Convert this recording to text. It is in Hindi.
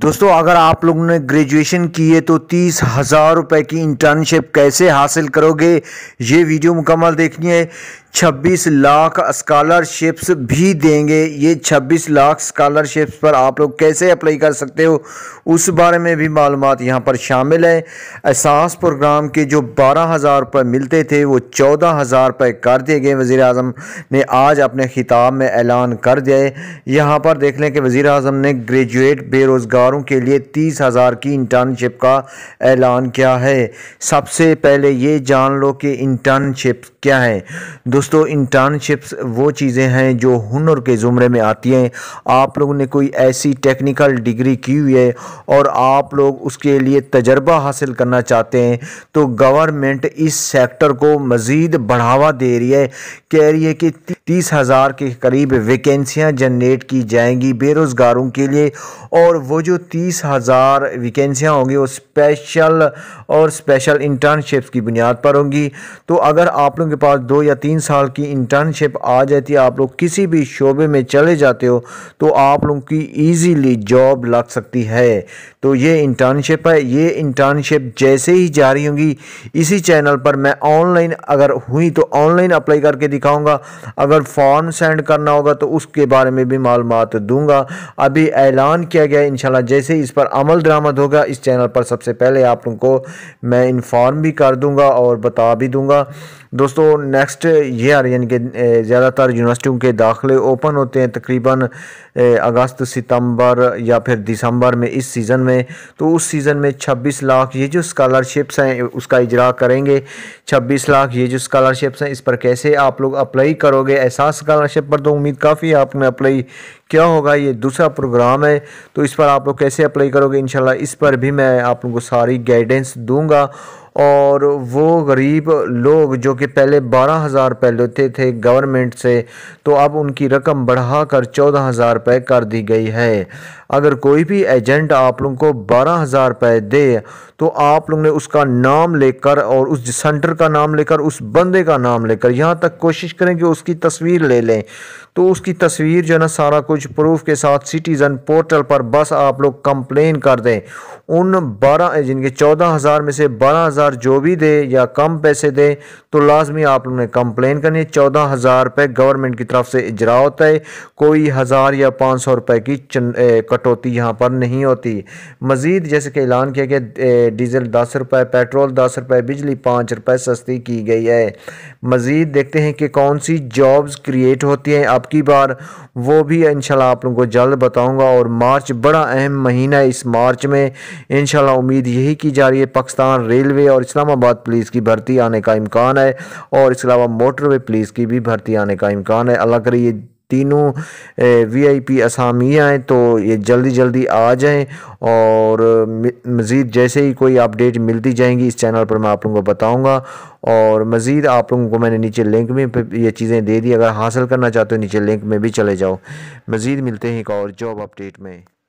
दोस्तों अगर आप लोगों ने ग्रेजुएशन की है तो तीस हज़ार रुपए की इंटर्नशिप कैसे हासिल करोगे ये वीडियो मुकम्मल देखनी है छब्बीस लाख स्कॉलरशिप्स भी देंगे ये छब्बीस लाख स्कॉलरशिप्स पर आप लोग कैसे अप्लाई कर सकते हो उस बारे में भी मालूम यहाँ पर शामिल है एहसास प्रोग्राम के जो बारह हज़ार रुपये मिलते थे वो चौदह हज़ार रुपये कर दिए गए वज़ी अजम ने आज अपने खिताब में ऐलान कर दिया है यहाँ पर देख लें कि वज़ी अजम ने ग्रेजुएट बेरोज़गार उम्मीदवारों के लिए तीस हज़ार की इंटर्नशिप का ऐलान किया है सबसे पहले ये जान लो कि इंटर्नशिप क्या है दोस्तों इंटर्नशिप्स वो चीज़ें हैं जो हुनर के ज़ुमरे में आती हैं आप लोगों ने कोई ऐसी टेक्निकल डिग्री की हुई है और आप लोग उसके लिए तजर्बा हासिल करना चाहते हैं तो गवर्नमेंट इस सेक्टर को मज़ीद बढ़ावा दे रही है कह रही है कि तीस हज़ार के करीब वैकेंसियाँ जनरेट की जाएंगी बेरोज़गारों के लिए और वो जो जो तीस हज़ार वैकेंसियाँ होंगी वो स्पेशल और स्पेशल इंटर्नशिप्स की बुनियाद पर होंगी तो अगर आप लोगों के पास दो या तीन साल की इंटर्नशिप आ जाती है आप लोग किसी भी शोबे में चले जाते हो तो आप लोगों की ईजीली जॉब लग सकती है तो ये इंटर्नशिप है ये इंटर्नशिप जैसे ही जारी होंगी इसी चैनल पर मैं ऑनलाइन अगर हुई तो ऑनलाइन अप्लाई करके दिखाऊंगा अगर फॉर्म सेंड करना होगा तो उसके बारे में भी मालूम दूंगा अभी ऐलान किया गया है इंशाल्लाह जैसे इस पर अमल दरामद होगा इस चैनल पर सबसे पहले आप लोगों को मैं इन्फॉर्म भी कर दूंगा और बता भी दूंगा दोस्तों नेक्स्ट ईयर यानी कि ज़्यादातर यूनिवर्सिटियों के दाखिले ओपन होते हैं तकरीबन अगस्त सितंबर या फिर दिसंबर में इस सीज़न में तो उस सीज़न में 26 लाख ये जो स्कॉलरशिप्स हैं उसका इजरा करेंगे 26 लाख ये जो स्कॉलरशिप्स हैं इस पर कैसे आप लोग अप्लाई करोगे एहसास स्कॉलरशिप पर तो उम्मीद काफ़ी आपने अप्लाई क्या होगा ये दूसरा प्रोग्राम है तो इस पर आप लोग तो कैसे अप्लाई करोगे इनशाला इस पर भी मैं आप लोगों को सारी गाइडेंस दूंगा और वो गरीब लोग जो कि पहले बारह हज़ार रुपये लेते थे गवर्नमेंट से तो अब उनकी रकम बढ़ा कर चौदह हज़ार रुपये कर दी गई है अगर कोई भी एजेंट आप लोगों को बारह हज़ार रुपये दे तो आप लोग ने उसका नाम लेकर और उस सेंटर का नाम लेकर उस बंदे का नाम लेकर यहाँ तक कोशिश करें कि उसकी तस्वीर ले लें तो उसकी तस्वीर जो है ना सारा कुछ प्रूफ के साथ सिटीज़न पोर्टल पर बस आप लोग कंप्लेन कर दें उन बारह जिनके चौदह हज़ार में से बारह हज़ार हज़ार जो भी दे या कम पैसे दे तो लाजमी आप लोगों ने कंप्लेन करनी है चौदह हज़ार रुपये गवर्नमेंट की तरफ से इजरा होता है कोई हज़ार या पाँच सौ रुपये की कटौती यहाँ पर नहीं होती मज़ीद जैसे कि ऐलान किया गया डीज़ल दस रुपये पेट्रोल दस रुपये बिजली पाँच रुपये सस्ती की गई है मज़ीद देखते हैं कि कौन सी जॉब्स क्रिएट होती हैं अब की बार वो भी इनशाला आप लोगों को जल्द बताऊँगा और मार्च बड़ा अहम महीना है इस मार्च में इनशाला उम्मीद यही की जा रही है पाकिस्तान रेलवे और इस्लामाबाद पुलिस की भर्ती आने का इम्कान है और इसके अलावा मोटरवे पुलिस की भी भर्ती आने का इम्कान है अल्लाह करे ये तीनों वी आई पी असामी आएँ तो ये जल्दी जल्दी आ जाएँ और मज़ीद जैसे ही कोई अपडेट मिलती जाएंगी इस चैनल पर मैं आप लोगों को बताऊँगा और मज़ीद आप लोगों को मैंने नीचे लिंक में ये चीज़ें दे दी अगर हासिल करना चाहते हो नीचे लिंक में भी चले जाओ मज़ीद मिलते हैं एक और जॉब अपडेट में